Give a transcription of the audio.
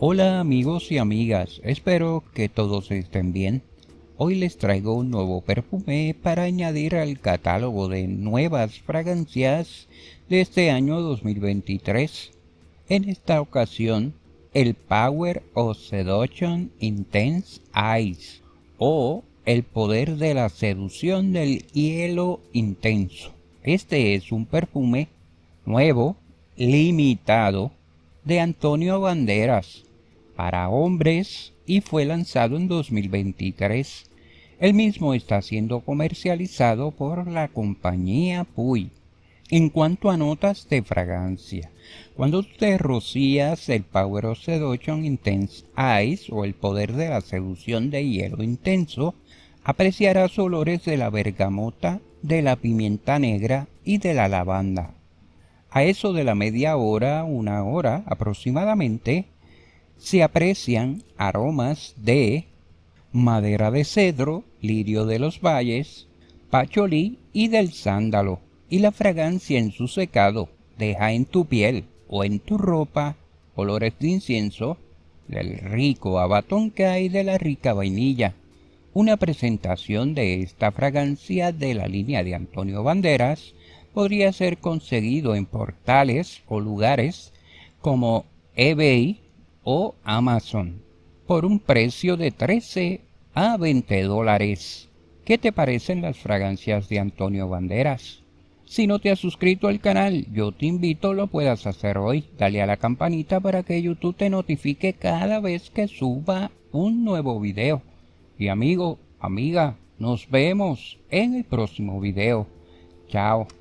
Hola amigos y amigas, espero que todos estén bien. Hoy les traigo un nuevo perfume para añadir al catálogo de nuevas fragancias de este año 2023. En esta ocasión, el Power of Seduction Intense Ice o el poder de la seducción del hielo intenso. Este es un perfume nuevo, limitado, de Antonio Banderas para hombres y fue lanzado en 2023. El mismo está siendo comercializado por la compañía Puy. En cuanto a notas de fragancia, cuando te rocías el Power of Seduction Intense Ice o el poder de la seducción de hielo intenso, apreciarás olores de la bergamota, de la pimienta negra y de la lavanda. A eso de la media hora, una hora aproximadamente, se aprecian aromas de madera de cedro, lirio de los valles, pacholí y del sándalo, y la fragancia en su secado deja en tu piel o en tu ropa olores de incienso, del rico abatón que hay de la rica vainilla. Una presentación de esta fragancia de la línea de Antonio Banderas podría ser conseguido en portales o lugares como eBay, o Amazon por un precio de 13 a 20 dólares. ¿Qué te parecen las fragancias de Antonio Banderas? Si no te has suscrito al canal, yo te invito lo puedas hacer hoy. Dale a la campanita para que YouTube te notifique cada vez que suba un nuevo video. Y amigo, amiga, nos vemos en el próximo video. Chao.